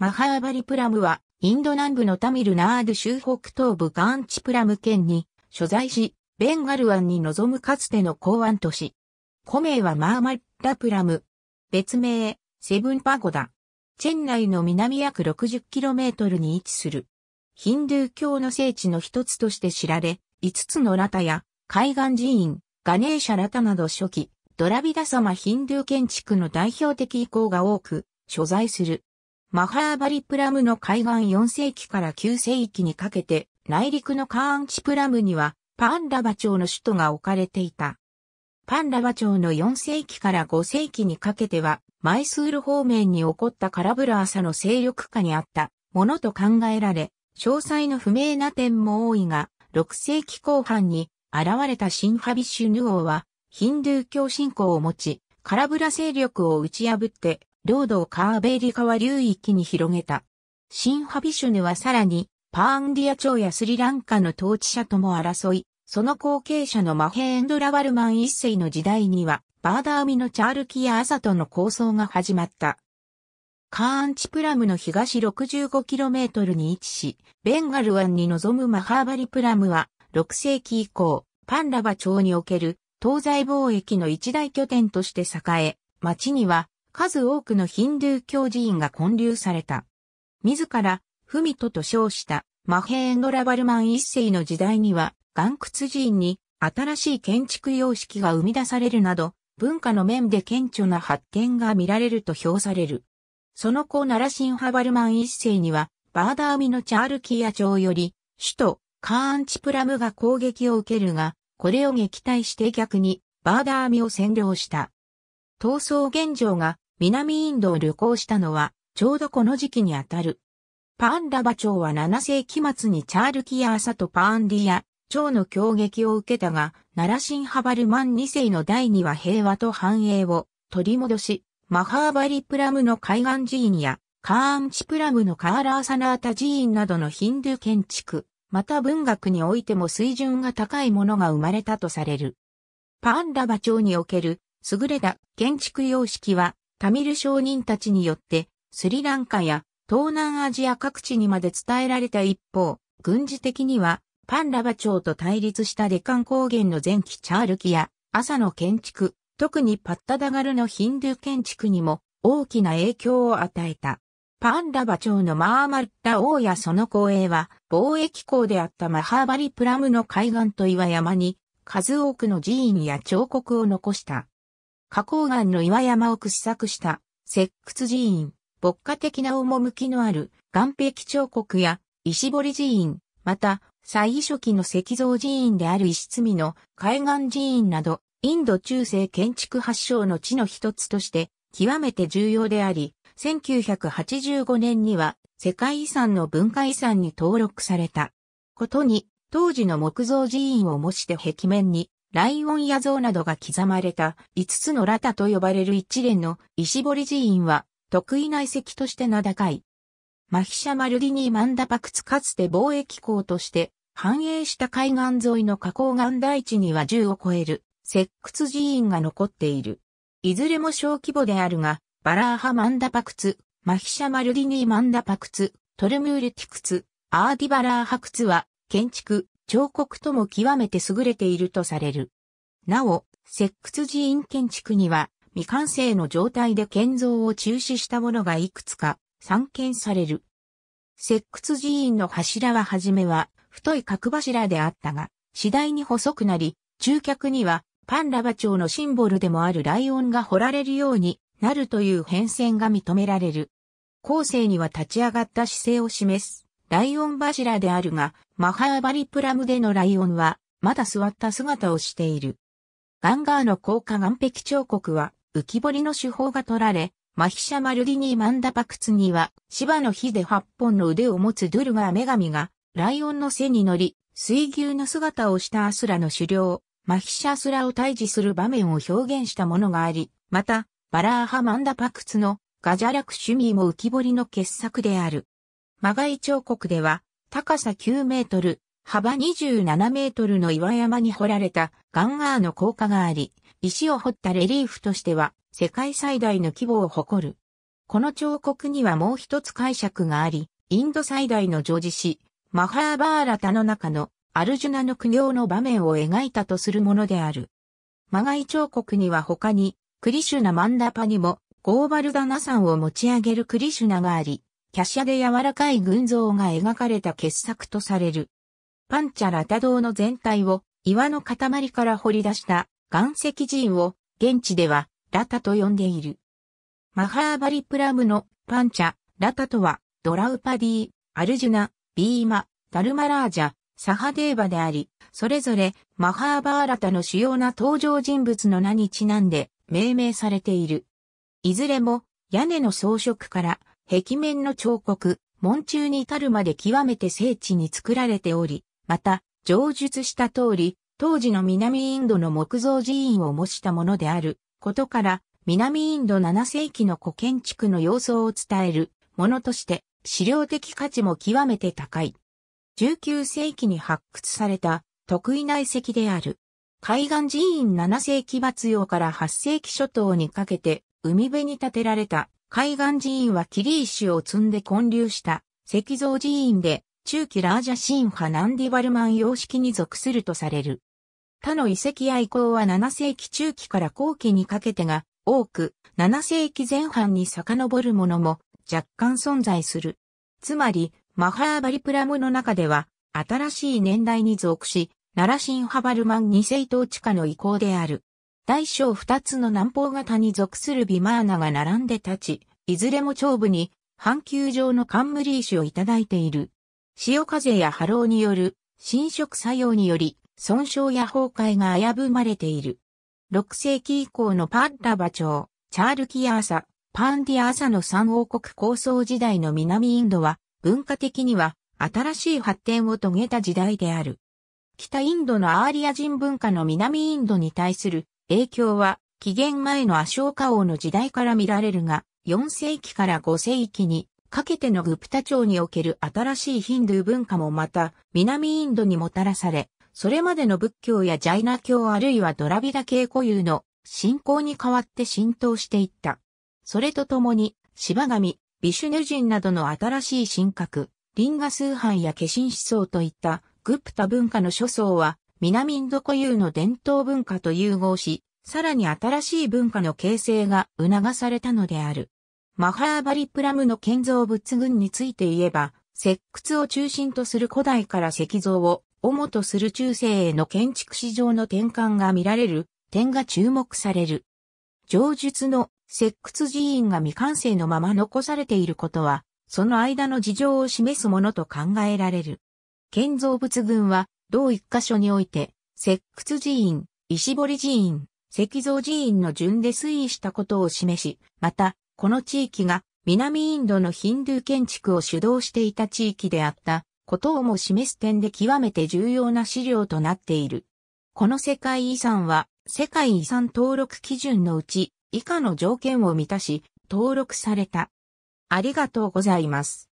マハーバリプラムは、インド南部のタミルナード州北東部ガーンチプラム県に所在し、ベンガル湾に臨むかつての港湾都市。古名はマーマッラプラム。別名、セブンパゴダ。チェン内の南約 60km に位置する。ヒンドゥー教の聖地の一つとして知られ、5つのラタや海岸寺院、ガネーシャラタなど初期、ドラビダ様ヒンドゥー建築の代表的遺構が多く所在する。マハーバリプラムの海岸4世紀から9世紀にかけて、内陸のカーンチプラムには、パンラバ町の首都が置かれていた。パンラバ町の4世紀から5世紀にかけては、マイスール方面に起こったカラブラーサの勢力下にあったものと考えられ、詳細の不明な点も多いが、6世紀後半に現れたシンハビッシュヌ王は、ヒンドゥー教信仰を持ち、カラブラ勢力を打ち破って、領土をカーベーリ川流域に広げた。新ハビシュヌはさらに、パーンディア朝やスリランカの統治者とも争い、その後継者のマヘーンドラワルマン一世の時代には、バーダーミのチャールキやアサとの構想が始まった。カーンチプラムの東 65km に位置し、ベンガル湾に臨むマハーバリプラムは、6世紀以降、パンラバ町における東西貿易の一大拠点として栄え、町には数多くのヒンドゥー教寺院が建立された。自ら、フミトと称したマヘーンドラバルマン一世の時代には、岩屈寺院に新しい建築様式が生み出されるなど、文化の面で顕著な発展が見られると評される。その後奈良ンハバルマン一世には、バーダーミのチャールキーア朝より、首都カーンチプラムが攻撃を受けるが、これを撃退して逆にバーダーミを占領した。闘争現状が南インドを旅行したのは、ちょうどこの時期にあたる。パンダバ朝は7世紀末にチャールキアーサとパーンディア、朝の攻撃を受けたが、ナラシンハバルマン2世の第二は平和と繁栄を取り戻し、マハーバリプラムの海岸寺院や、カーンチプラムのカーラーサナータ寺院などのヒンドゥ建築、また文学においても水準が高いものが生まれたとされる。パンダバ朝における優れた建築様式はタミル商人たちによってスリランカや東南アジア各地にまで伝えられた一方、軍事的にはパンラバ朝と対立したデカン高原の前期チャールキや朝の建築、特にパッタダガルのヒンドゥー建築にも大きな影響を与えた。パンラバ朝のマーマルタ王やその後衛は貿易港であったマハーバリプラムの海岸と岩山に数多くの寺院や彫刻を残した。花崗岩の岩山を掘削した石窟寺院、牧歌的な趣のある岩壁彫刻や石堀寺院、また、最初期の石像寺院である石積の海岸寺院など、インド中世建築発祥の地の一つとして、極めて重要であり、1985年には世界遺産の文化遺産に登録された。ことに、当時の木造寺院を模して壁面にライオンや像などが刻まれた5つのラタと呼ばれる一連の石堀寺院は得意な遺跡として名高い。マヒシャマルディニー・マンダパクツかつて貿易港として繁栄した海岸沿いの河口岸大地には10を超える石窟寺院が残っている。いずれも小規模であるが、バラーハ・マンダパクツ、マヒシャマルディニー・マンダパクツ、トルムールティクツ、アーディバラーハクツは建築、彫刻とも極めて優れているとされる。なお、石窟寺院建築には未完成の状態で建造を中止したものがいくつか散見される。石窟寺院の柱ははじめは太い角柱であったが、次第に細くなり、中脚にはパンラバ町のシンボルでもあるライオンが掘られるようになるという変遷が認められる。後世には立ち上がった姿勢を示すライオン柱であるが、マハーバリプラムでのライオンは、まだ座った姿をしている。ガンガーの効果岩壁彫刻は、浮き彫りの手法が取られ、マヒシャマルディニー・マンダパクツには、芝の火で八本の腕を持つドゥルガー女神が、ライオンの背に乗り、水牛の姿をしたアスラの狩猟、マヒシャスラを退治する場面を表現したものがあり、また、バラーハ・マンダパクツのガジャラク・シュミーも浮き彫りの傑作である。マガイ彫刻では、高さ9メートル、幅27メートルの岩山に掘られたガンガーの効果があり、石を掘ったレリーフとしては世界最大の規模を誇る。この彫刻にはもう一つ解釈があり、インド最大の女ジ誌、マハーバーラタの中のアルジュナの苦行の場面を描いたとするものである。マガイ彫刻には他に、クリシュナマンダパにも、ゴーバルダナ山を持ち上げるクリシュナがあり、華奢で柔らかい群像が描かれた傑作とされる。パンチャラタ堂の全体を岩の塊から掘り出した岩石人を現地ではラタと呼んでいる。マハーバリプラムのパンチャ、ラタとはドラウパディ、アルジュナ、ビーマ、ダルマラージャ、サハデーバであり、それぞれマハーバーラタの主要な登場人物の名にちなんで命名されている。いずれも屋根の装飾から壁面の彫刻、門中に至るまで極めて精緻に作られており、また、上述した通り、当時の南インドの木造寺院を模したものであることから、南インド7世紀の古建築の様相を伝えるものとして、資料的価値も極めて高い。19世紀に発掘された特異な遺跡である。海岸寺院7世紀末用から8世紀初頭にかけて海辺に建てられた海岸寺院はキリを積んで建立した石像寺院で中期ラージャシン派ナンディバルマン様式に属するとされる。他の遺跡や遺構は7世紀中期から後期にかけてが多く、7世紀前半に遡るものも若干存在する。つまり、マハーバリプラムの中では、新しい年代に属し、奈良新ハバルマン2世統治下の遺構である。大小二つの南方型に属するビマーナが並んで立ち、いずれも頂部に半球状の冠石をいただいている。潮風や波浪による侵食作用により損傷や崩壊が危ぶまれている。6世紀以降のパッラバ朝、チャールキアーサ、パンディアーサの三王国構想時代の南インドは文化的には新しい発展を遂げた時代である。北インドのアーリア人文化の南インドに対する影響は紀元前のアショーカ王の時代から見られるが、4世紀から5世紀にかけてのグプタ朝における新しいヒンドゥー文化もまた南インドにもたらされ、それまでの仏教やジャイナ教あるいはドラビダ系固有の信仰に代わって浸透していった。それとともに、シバ神、ビシュヌ人などの新しい神格、リンガ崇拝や化身思想といったグプタ文化の諸僧は南インド固有の伝統文化と融合し、さらに新しい文化の形成が促されたのである。マハーバリプラムの建造物群について言えば、石窟を中心とする古代から石像を主とする中世への建築史上の転換が見られる点が注目される。上述の石窟寺院が未完成のまま残されていることは、その間の事情を示すものと考えられる。建造物群は同一箇所において、石窟寺院、石堀寺院、石像寺院の順で推移したことを示し、また、この地域が南インドのヒンドゥー建築を主導していた地域であったことをも示す点で極めて重要な資料となっている。この世界遺産は世界遺産登録基準のうち以下の条件を満たし登録された。ありがとうございます。